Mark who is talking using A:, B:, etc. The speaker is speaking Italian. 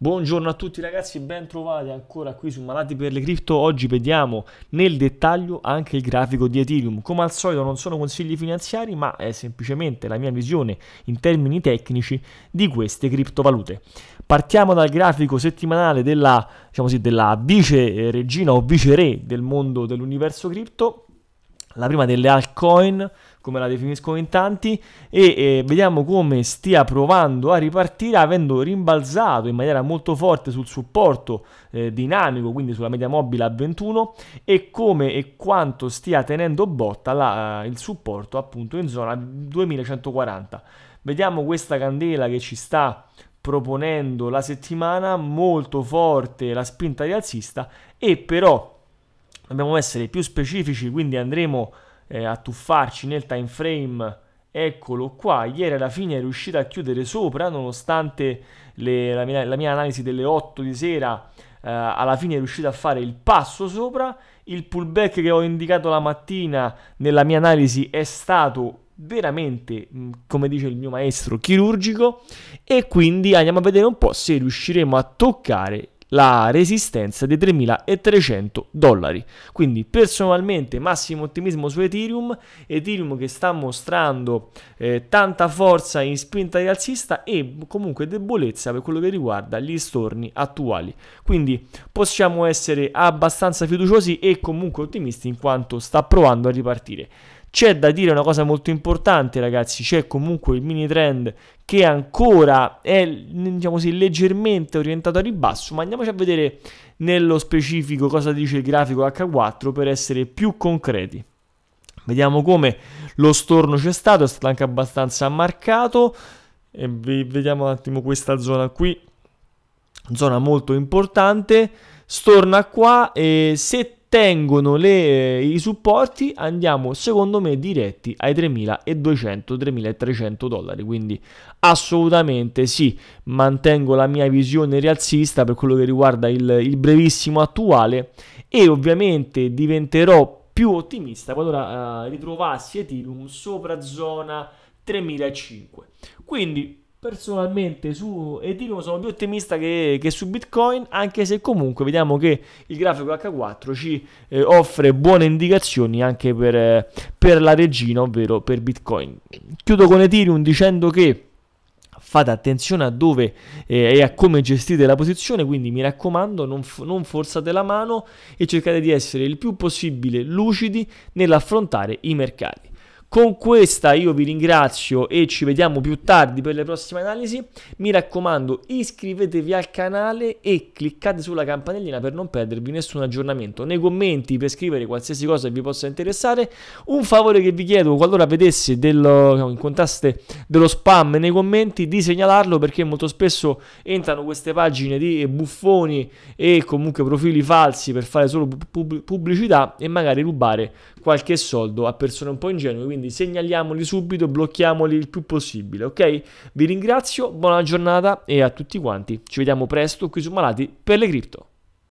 A: Buongiorno a tutti ragazzi, ben trovati ancora qui su Malati per le Cripto. Oggi vediamo nel dettaglio anche il grafico di Ethereum. Come al solito non sono consigli finanziari, ma è semplicemente la mia visione in termini tecnici di queste criptovalute. Partiamo dal grafico settimanale della, diciamo sì, della vice eh, regina o vice re del mondo dell'universo cripto. La prima delle altcoin come la definiscono in tanti, e eh, vediamo come stia provando a ripartire avendo rimbalzato in maniera molto forte sul supporto eh, dinamico, quindi sulla media mobile a 21, e come e quanto stia tenendo botta la, il supporto appunto in zona 2140. Vediamo questa candela che ci sta proponendo la settimana molto forte la spinta rialzista e però dobbiamo essere più specifici quindi andremo a eh, a tuffarci nel time frame eccolo qua, ieri alla fine è riuscita a chiudere sopra nonostante le, la, mia, la, mia, analisi delle 8 di sera eh, alla fine è riuscita a fare il passo sopra, il pullback che ho indicato la mattina nella mia analisi è stato veramente, mm, come dice il mio maestro, chirurgico e quindi andiamo a vedere un po' se riusciremo a toccare la resistenza dei 3.300 dollari. Quindi personalmente massimo ottimismo su Ethereum, Ethereum che sta mostrando eh, tanta forza in spinta rialzista e comunque debolezza per quello che riguarda gli storni attuali. Quindi possiamo essere abbastanza fiduciosi e comunque ottimisti in quanto sta provando a ripartire. C'è da dire una cosa molto importante, ragazzi, c'è comunque il mini trend che ancora è diciamo così, leggermente orientato a ribasso, ma andiamoci a vedere nello specifico cosa dice il grafico H4 per essere più concreti. Vediamo come lo storno c'è stato, è stato anche abbastanza marcato. E vediamo un attimo questa zona qui, zona molto importante. Storna qua e se tengono le, eh, i supporti andiamo secondo me diretti ai 3.200-3.300 dollari quindi assolutamente sì mantengo la mia visione rialzista per quello che riguarda il, il brevissimo attuale e ovviamente diventerò più ottimista qualora uh, eh, ritrovassi Ethereum sopra zona 3.500 quindi Personalmente su Ethereum sono più ottimista che, che, su Bitcoin, anche se comunque vediamo che il grafico H4 ci eh, offre buone indicazioni anche per, eh, per la regina, ovvero per Bitcoin. Chiudo con Ethereum dicendo che fate attenzione a dove eh, e a come gestite la posizione, quindi mi raccomando non, f- non, forzate la mano e cercate di essere il più possibile lucidi nell'affrontare i mercati. Con questa io vi ringrazio e ci vediamo più tardi per le prossime analisi. Mi raccomando iscrivetevi al canale e cliccate sulla campanellina per non perdervi nessun aggiornamento. Nei commenti per scrivere qualsiasi cosa vi possa interessare. Un favore che vi chiedo qualora vedessi dello, incontraste dello spam nei commenti di segnalarlo perché molto spesso entrano queste pagine di buffoni e comunque profili falsi per fare solo pubblicità e magari rubare qualche soldo a persone un po' ingenue, quindi segnaliamoli subito, blocchiamoli il più possibile, ok? Vi ringrazio, buona giornata e a tutti quanti. Ci vediamo presto qui su Malati per le cripto.